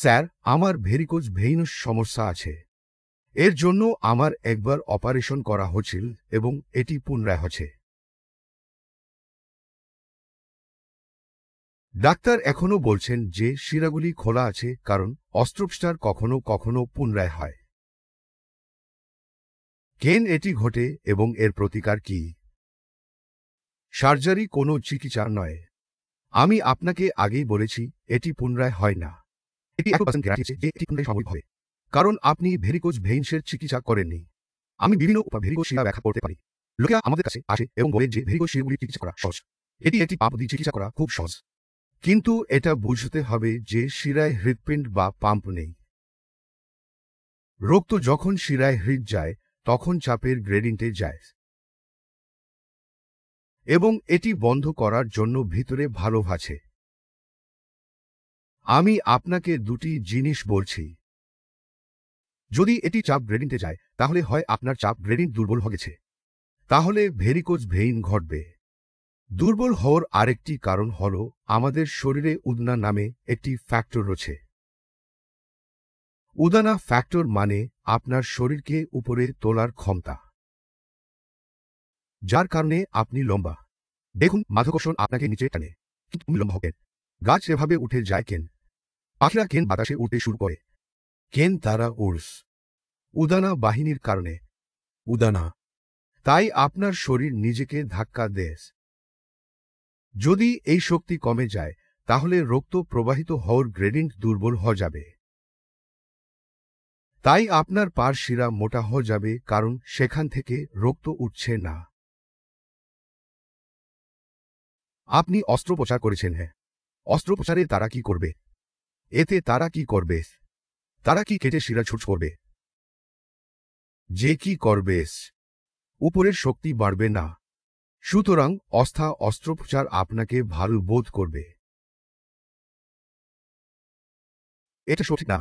sir আমার varicose veins সমস্যা আছে এর জন্য আমার একবার অপারেশন করা হচ্ছিল এবং এটি পুনরায় হচ্ছে ডাক্তার এখনও বলছেন যে শিরাগুলি খোলা আছে কারণ অস্ত্রোপচার কখনো কখনো পুনরায় হয় কেন এটি ঘটে এবং এর প্রতিকার কি সার্জারি কোনো চিকিৎসা নয় আমি আপনাকে আগেই বলেছি এটি পুনরায় হয় না এটি এক পার্সেন্ট গ্যারান্টি আছে যে এটি কোনটাই স্বাভাবিক হবে কারণ আপনি ভেরিকোজ ভেইনসের চিকিৎসা করেননি আমি বিভিন্ন উপায় ভেরিকোজ শিলা ব্যাখ্যা করতে পারি লোকে আমাদের কাছে আসে এবং বলে যে ভেরিকোজ শিরগুলি চিকিৎসা করা সহজ এটি একটি পাপ দিয়ে চিকিৎসা করা খুব সহজ কিন্তু এটা বুঝতে হবে যে শিরায় হৃৎপিণ্ড বা পাম্প নেই রক্ত যখন শিরায় হৃদ যায় তখন চাপের গ্রেডিন্টে যায় এবং এটি বন্ধ করার জন্য ভিতরে ভালো আছে আমি আপনাকে দুটি জিনিস বলছি যদি এটি চাপ গ্রেডিংতে যায় তাহলে হয় আপনার চাপ গ্রেডিং দুর্বল হয়ে গেছে তাহলে ভেরিকোজ ভেইন ঘটবে দুর্বল হওয়ার আরেকটি কারণ হল আমাদের শরীরে উদনা নামে একটি ফ্যাক্টর রয়েছে উদানা ফ্যাক্টর মানে আপনার শরীরকে উপরে তোলার ক্ষমতা যার কারণে আপনি লম্বা দেখুন মাধকর্ষণ আপনাকে নিচে টানে কিন্তু লম্বা হকেন গাছ এভাবে উঠে যায় কেন পাখিরা কেন বাতাসে উঠতে শুরু করে কেন তারা উর্স উদানা বাহিনীর কারণে উদানা তাই আপনার শরীর নিজেকে ধাক্কা দেশ যদি এই শক্তি কমে যায় তাহলে রক্ত প্রবাহিত হওয়ার গ্রেডিন্ট দুর্বল হয়ে যাবে তাই আপনার পার শিরা মোটা হয়ে যাবে কারণ সেখান থেকে রক্ত উঠছে না আপনি অস্ত্রোপচার করেছেন হ্যাঁ অস্ত্রোপচারে তারা কি করবে এতে তারা কি করবে তারা কি কেটে শিরা ছুট করবে যে কি করবে উপরের শক্তি বাড়বে না সুতরাং অস্থা অস্ত্রোপচার আপনাকে ভালো বোধ করবে এটা সঠিক না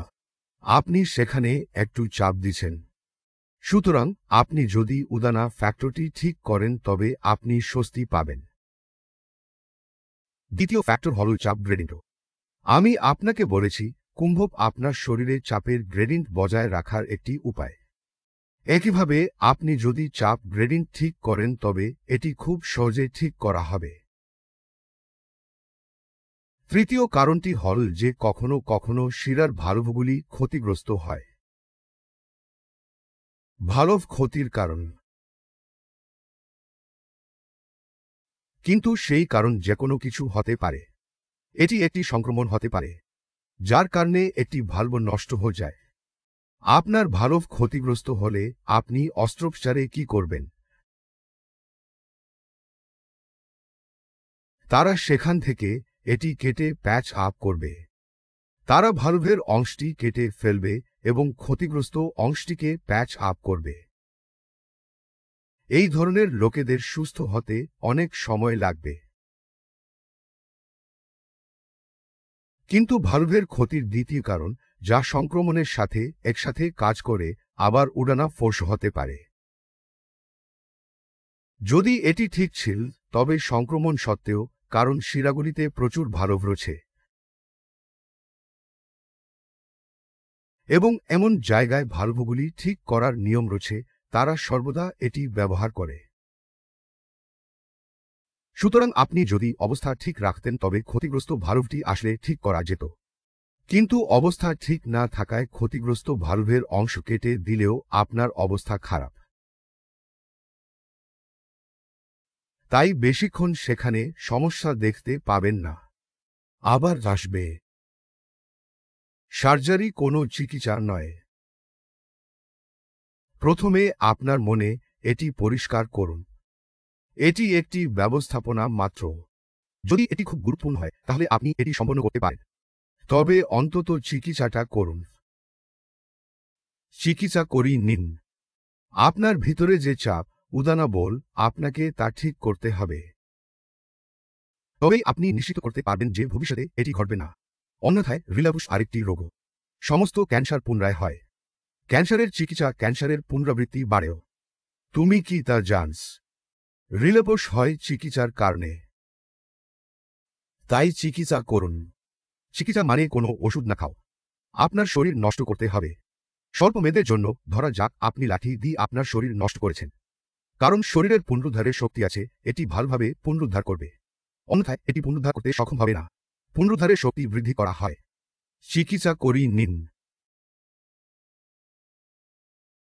আপনি সেখানে একটু চাপ দিচ্ছেন সুতরাং আপনি যদি উদানা ফ্যাক্টরটি ঠিক করেন তবে আপনি স্বস্তি পাবেন দ্বিতীয় ফ্যাক্টর হল চাপ গ্রেডিংটো আমি আপনাকে বলেছি কুম্ভ আপনার শরীরে চাপের গ্রেডিন্ট বজায় রাখার একটি উপায় একইভাবে আপনি যদি চাপ গ্রেডিন্ট ঠিক করেন তবে এটি খুব সহজে ঠিক করা হবে তৃতীয় কারণটি হল যে কখনো কখনো শিরার ভালভগুলি ক্ষতিগ্রস্ত হয় ভালভ ক্ষতির কারণ কিন্তু সেই কারণ যে কোনো কিছু হতে পারে এটি একটি সংক্রমণ হতে পারে যার কারণে একটি ভাল্ব নষ্ট হয়ে যায় আপনার ভালভ ক্ষতিগ্রস্ত হলে আপনি অস্ত্রোপচারে কি করবেন তারা সেখান থেকে এটি কেটে প্যাচ আপ করবে তারা ভালভের অংশটি কেটে ফেলবে এবং ক্ষতিগ্রস্ত অংশটিকে প্যাচ আপ করবে এই ধরনের লোকেদের সুস্থ হতে অনেক সময় লাগবে কিন্তু ভালভের ক্ষতির দ্বিতীয় কারণ যা সংক্রমণের সাথে একসাথে কাজ করে আবার উডানা ফোর্স হতে পারে যদি এটি ঠিক ছিল তবে সংক্রমণ সত্ত্বেও কারণ শিরাগুলিতে প্রচুর ভালভ রয়েছে এবং এমন জায়গায় ভালভগুলি ঠিক করার নিয়ম রয়েছে তারা সর্বদা এটি ব্যবহার করে সুতরাং আপনি যদি অবস্থা ঠিক রাখতেন তবে ক্ষতিগ্রস্ত ভারুভটি আসলে ঠিক করা যেত কিন্তু অবস্থা ঠিক না থাকায় ক্ষতিগ্রস্ত ভারুভের অংশ কেটে দিলেও আপনার অবস্থা খারাপ তাই বেশিক্ষণ সেখানে সমস্যা দেখতে পাবেন না আবার আসবে সার্জারি কোনো চিকিৎসা নয় প্রথমে আপনার মনে এটি পরিষ্কার করুন এটি একটি ব্যবস্থাপনা মাত্র যদি এটি খুব গুরুত্বপূর্ণ হয় তাহলে আপনি এটি সম্পন্ন করতে পারেন তবে অন্তত চিকিৎসাটা করুন চিকিৎসা করি নিন আপনার ভিতরে যে চাপ উদানা বল আপনাকে তা ঠিক করতে হবে তবেই আপনি নিশ্চিত করতে পারবেন যে ভবিষ্যতে এটি ঘটবে না অন্যথায় রিলাবুস আরেকটি রোগ সমস্ত ক্যান্সার পুনরায় হয় ক্যান্সারের চিকিৎসা ক্যান্সারের পুনরাবৃত্তি বাড়েও তুমি কি তা জানস রিলেবোস হয় চিকিৎসার কারণে তাই চিকিৎসা করুন চিকিৎসা মানে কোনো ওষুধ না খাও আপনার শরীর নষ্ট করতে হবে স্বল্প মেয়েদের জন্য ধরা যাক আপনি লাঠি দিয়ে আপনার শরীর নষ্ট করেছেন কারণ শরীরের পুনরুদ্ধারের শক্তি আছে এটি ভালোভাবে পুনরুদ্ধার করবে অন্যথায় এটি পুনরুদ্ধার করতে সক্ষম হবে না পুনরুদ্ধারের শক্তি বৃদ্ধি করা হয় চিকিৎসা করি নিন